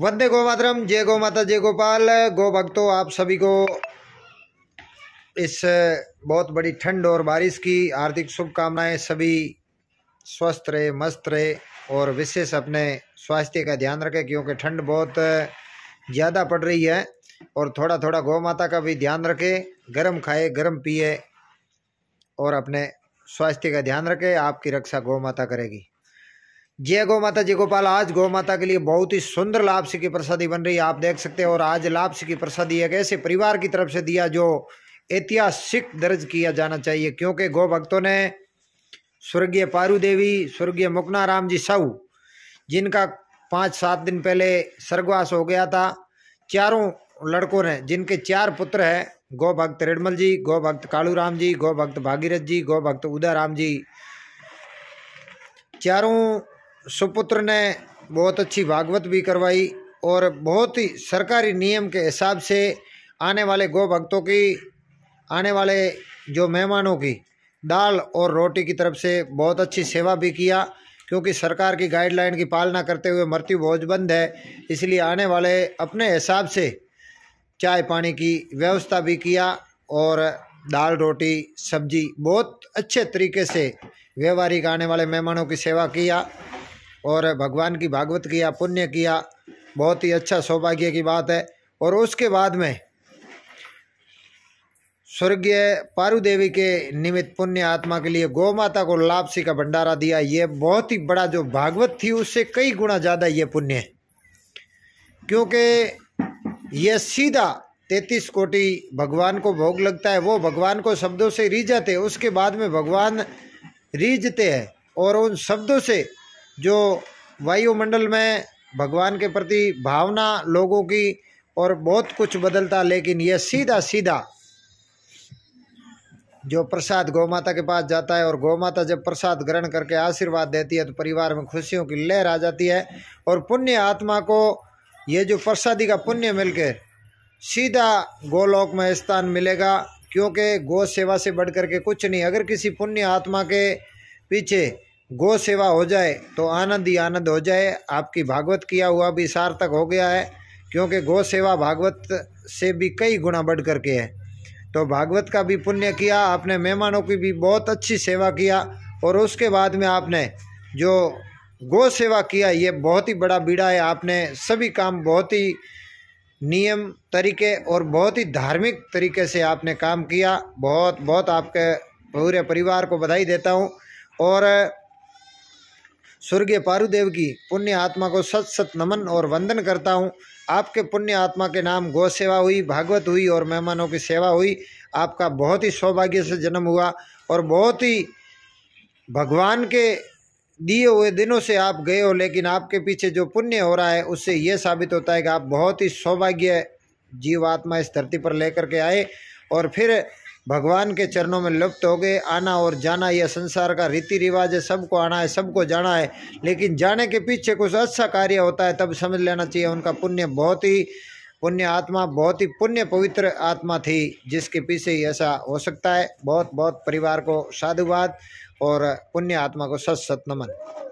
वंदे गो मातरम जय गो माता जय गोपाल गो भक्तों आप सभी को इस बहुत बड़ी ठंड और बारिश की हार्दिक शुभकामनाएं सभी स्वस्थ रहे मस्त रहे और विशेष अपने स्वास्थ्य का ध्यान रखें क्योंकि ठंड बहुत ज़्यादा पड़ रही है और थोड़ा थोड़ा गौ माता का भी ध्यान रखें गर्म खाए गर्म पिए और अपने स्वास्थ्य का ध्यान रखें आपकी रक्षा गौ माता करेगी जय गौ माता जय गोपाल आज गौ माता के लिए बहुत ही सुंदर लापसी की प्रसादी बन रही है आप देख सकते हैं और आज लापसी की प्रसादी एक ऐसे परिवार की तरफ से दिया जो ऐतिहासिक दर्ज किया जाना चाहिए क्योंकि गौ भक्तों ने स्वर्गीय पारू देवी स्वर्गीय मुकनाराम जी साहू जिनका पाँच सात दिन पहले स्वर्गवास हो गया था चारों लड़कों ने जिनके चार पुत्र हैं गौ भक्त रेडमल जी गौ भक्त कालू राम जी गौ भक्त भागीरथ जी गौ भक्त उदय राम जी चारों सुपुत्र ने बहुत अच्छी भागवत भी करवाई और बहुत ही सरकारी नियम के हिसाब से आने वाले गौ भक्तों की आने वाले जो मेहमानों की दाल और रोटी की तरफ से बहुत अच्छी सेवा भी किया क्योंकि सरकार की गाइडलाइन की पालना करते हुए मृत्यु भोज बंद है इसलिए आने वाले अपने हिसाब से चाय पानी की व्यवस्था भी किया और दाल रोटी सब्जी बहुत अच्छे तरीके से व्यवहारिक आने वाले मेहमानों की सेवा किया और भगवान की भागवत किया पुण्य किया बहुत ही अच्छा सौभाग्य की बात है और उसके बाद में स्वर्गीय पारू देवी के निमित्त पुण्य आत्मा के लिए गौ माता को लापसी का भंडारा दिया ये बहुत ही बड़ा जो भागवत थी उससे कई गुना ज़्यादा ये पुण्य है क्योंकि यह सीधा तैतीस कोटि भगवान को भोग लगता है वो भगवान को शब्दों से रीझाते जाते उसके बाद में भगवान रीझते हैं और उन शब्दों से जो वायुमंडल में भगवान के प्रति भावना लोगों की और बहुत कुछ बदलता लेकिन यह सीधा सीधा जो प्रसाद गौ माता के पास जाता है और गौ माता जब प्रसाद ग्रहण करके आशीर्वाद देती है तो परिवार में खुशियों की लहर आ जाती है और पुण्य आत्मा को ये जो प्रसादी का पुण्य मिलके सीधा गोलोक में स्थान मिलेगा क्योंकि गौ सेवा से बढ़ करके कुछ नहीं अगर किसी पुण्य आत्मा के पीछे गो सेवा हो जाए तो आनंद ही आनंद हो जाए आपकी भागवत किया हुआ भी सार्थक हो गया है क्योंकि गो सेवा भागवत से भी कई गुना बढ़ करके है तो भागवत का भी पुण्य किया आपने मेहमानों की भी बहुत अच्छी सेवा किया और उसके बाद में आपने जो गो सेवा किया ये बहुत ही बड़ा बीड़ा है आपने सभी काम बहुत ही नियम तरीके और बहुत ही धार्मिक तरीके से आपने काम किया बहुत बहुत आपके पूरे परिवार को बधाई देता हूँ और स्वर्गीय पारुदेव की पुण्य आत्मा को सत सत नमन और वंदन करता हूँ आपके पुण्य आत्मा के नाम गौ सेवा हुई भागवत हुई और मेहमानों की सेवा हुई आपका बहुत ही सौभाग्य से जन्म हुआ और बहुत ही भगवान के दिए हुए दिनों से आप गए हो लेकिन आपके पीछे जो पुण्य हो रहा है उससे ये साबित होता है कि आप बहुत ही सौभाग्य जीवात्मा इस धरती पर लेकर के आए और फिर भगवान के चरणों में लुप्त हो गए आना और जाना यह संसार का रीति रिवाज है सबको आना है सबको जाना है लेकिन जाने के पीछे कुछ अच्छा कार्य होता है तब समझ लेना चाहिए उनका पुण्य बहुत ही पुण्य आत्मा बहुत ही पुण्य पवित्र आत्मा थी जिसके पीछे ही ऐसा हो सकता है बहुत बहुत परिवार को साधुवाद और पुण्य आत्मा को सत सत नमन